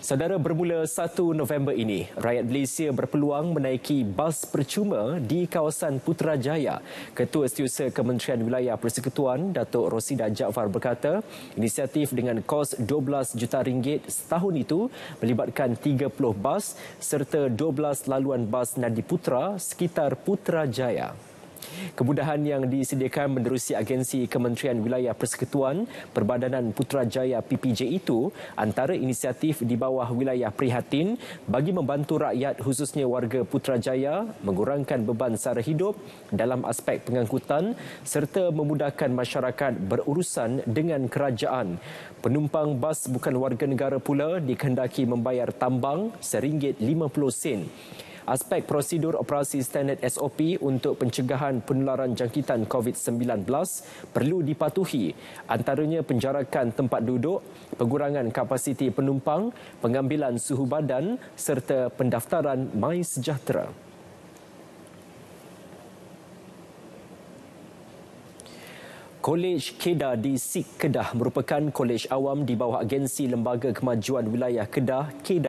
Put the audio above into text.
Saudara bermula 1 November ini, rakyat Malaysia berpeluang menaiki bas percuma di kawasan Putrajaya. Ketua Setiausaha Kementerian Wilayah Persekutuan, Datuk Rosida Jaafar berkata, inisiatif dengan kos 12 juta ringgit setahun itu melibatkan 30 bas serta 12 laluan bas Nadi Putra sekitar Putrajaya. Kemudahan yang disediakan menerusi agensi Kementerian Wilayah Persekutuan Perbadanan Putrajaya PPJ itu antara inisiatif di bawah wilayah prihatin bagi membantu rakyat khususnya warga Putrajaya mengurangkan beban sara hidup dalam aspek pengangkutan serta memudahkan masyarakat berurusan dengan kerajaan. Penumpang bas bukan warga negara pula dikehendaki membayar tambang RM1.50 sen aspek prosedur operasi standard SOP untuk pencegahan penularan jangkitan COVID-19 perlu dipatuhi antaranya penjarakan tempat duduk, pengurangan kapasiti penumpang, pengambilan suhu badan serta pendaftaran My Sejahtera. Kolej Kedah di Sik Kedah merupakan kolej awam di bawah agensi Lembaga Kemajuan Wilayah Kedah, Kedah.